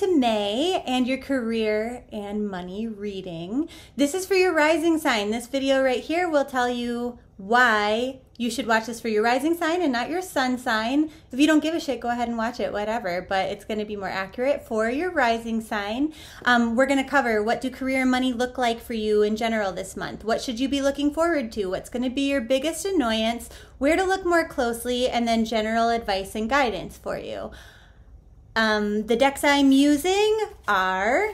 to May and your career and money reading. This is for your rising sign. This video right here will tell you why you should watch this for your rising sign and not your sun sign. If you don't give a shit, go ahead and watch it, whatever, but it's going to be more accurate for your rising sign. Um, we're going to cover what do career and money look like for you in general this month? What should you be looking forward to? What's going to be your biggest annoyance? Where to look more closely, and then general advice and guidance for you. Um, the decks I'm using are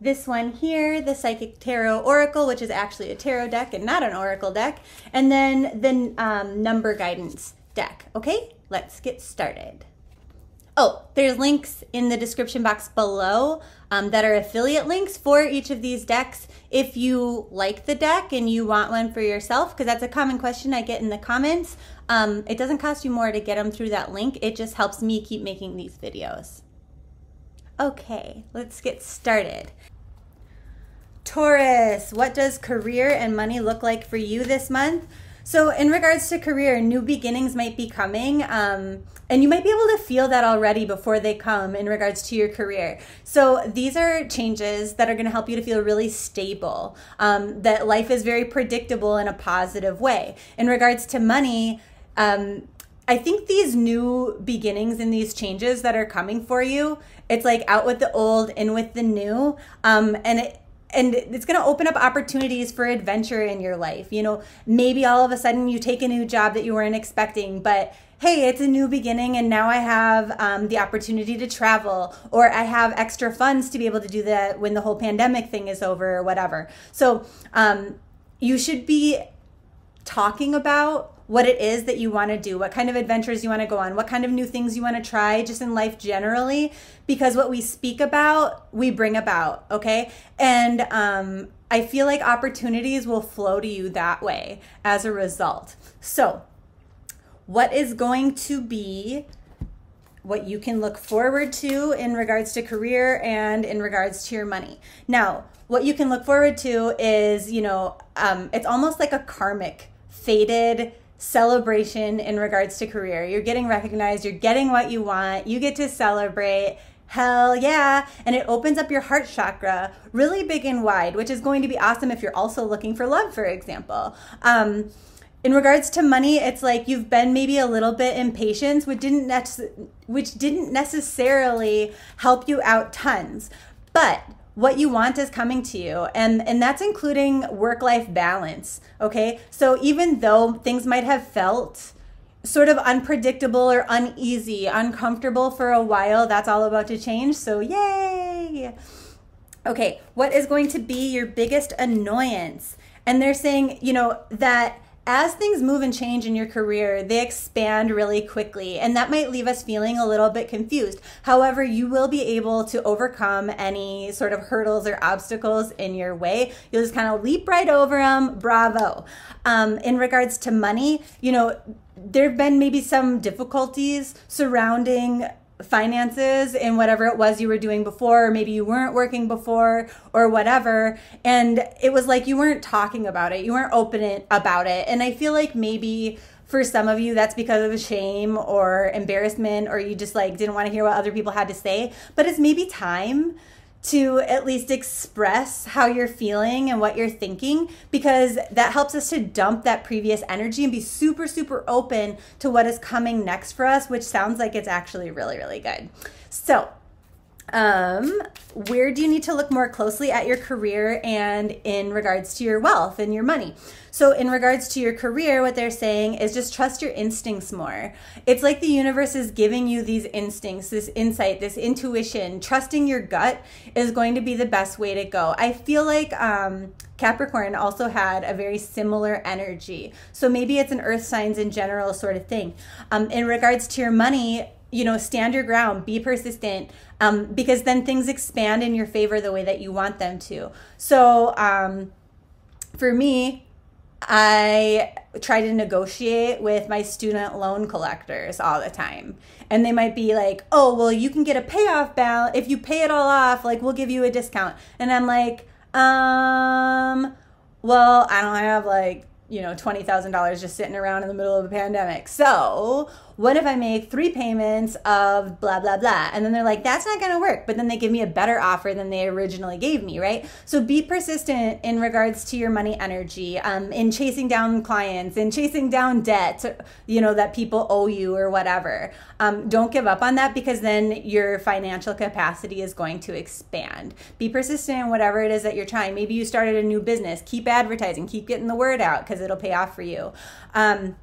this one here, the Psychic Tarot Oracle, which is actually a tarot deck and not an oracle deck, and then the um, Number Guidance deck. Okay, let's get started. Oh, there's links in the description box below um, that are affiliate links for each of these decks. If you like the deck and you want one for yourself, because that's a common question I get in the comments, um, it doesn't cost you more to get them through that link. It just helps me keep making these videos. Okay, let's get started. Taurus, what does career and money look like for you this month? So, in regards to career, new beginnings might be coming, um, and you might be able to feel that already before they come in regards to your career. So, these are changes that are going to help you to feel really stable, um, that life is very predictable in a positive way. In regards to money, um, I think these new beginnings and these changes that are coming for you, it's like out with the old, in with the new. Um, and it, and it's going to open up opportunities for adventure in your life. You know, maybe all of a sudden you take a new job that you weren't expecting, but hey, it's a new beginning, and now I have um, the opportunity to travel, or I have extra funds to be able to do that when the whole pandemic thing is over, or whatever. So um, you should be talking about what it is that you want to do, what kind of adventures you want to go on, what kind of new things you want to try just in life generally, because what we speak about, we bring about, okay? And um, I feel like opportunities will flow to you that way as a result. So, what is going to be what you can look forward to in regards to career and in regards to your money. Now, what you can look forward to is, you know, um, it's almost like a karmic, faded celebration in regards to career. You're getting recognized, you're getting what you want, you get to celebrate. Hell yeah. And it opens up your heart chakra really big and wide, which is going to be awesome if you're also looking for love, for example. Um, in regards to money, it's like you've been maybe a little bit impatient, which didn't, which didn't necessarily help you out tons. But what you want is coming to you and and that's including work life balance okay so even though things might have felt sort of unpredictable or uneasy uncomfortable for a while that's all about to change so yay okay what is going to be your biggest annoyance and they're saying you know that as things move and change in your career, they expand really quickly, and that might leave us feeling a little bit confused. However, you will be able to overcome any sort of hurdles or obstacles in your way. You'll just kind of leap right over them. Bravo. Um, in regards to money, you know, there have been maybe some difficulties surrounding finances in whatever it was you were doing before, or maybe you weren't working before, or whatever. And it was like you weren't talking about it, you weren't open about it. And I feel like maybe for some of you that's because of shame or embarrassment or you just like didn't want to hear what other people had to say but it's maybe time to at least express how you're feeling and what you're thinking because that helps us to dump that previous energy and be super, super open to what is coming next for us, which sounds like it's actually really, really good. So, um, where do you need to look more closely at your career and in regards to your wealth and your money? So, in regards to your career, what they're saying is just trust your instincts more. It's like the universe is giving you these instincts, this insight, this intuition. Trusting your gut is going to be the best way to go. I feel like um, Capricorn also had a very similar energy. So, maybe it's an earth signs in general sort of thing. Um, in regards to your money, you know stand your ground be persistent um, because then things expand in your favor the way that you want them to so um, for me i try to negotiate with my student loan collectors all the time and they might be like oh well you can get a payoff balance if you pay it all off like we'll give you a discount and i'm like um well i don't have like you know, $20,000 just sitting around in the middle of a pandemic. So, what if I make three payments of blah, blah, blah? And then they're like, that's not gonna work. But then they give me a better offer than they originally gave me, right? So, be persistent in regards to your money energy, um, in chasing down clients, in chasing down debt, you know, that people owe you or whatever. Um, don't give up on that because then your financial capacity is going to expand. Be persistent in whatever it is that you're trying. Maybe you started a new business, keep advertising, keep getting the word out because because it'll pay off for you. Um,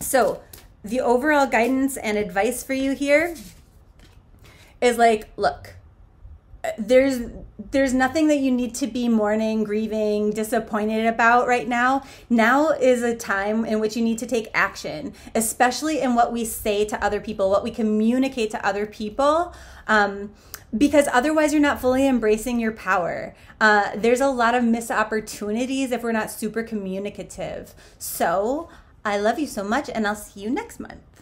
so, the overall guidance and advice for you here is like, look, there's there's nothing that you need to be mourning, grieving, disappointed about right now. Now is a time in which you need to take action, especially in what we say to other people, what we communicate to other people. Um, because otherwise you're not fully embracing your power. Uh, there's a lot of missed opportunities if we're not super communicative. So I love you so much, and I'll see you next month.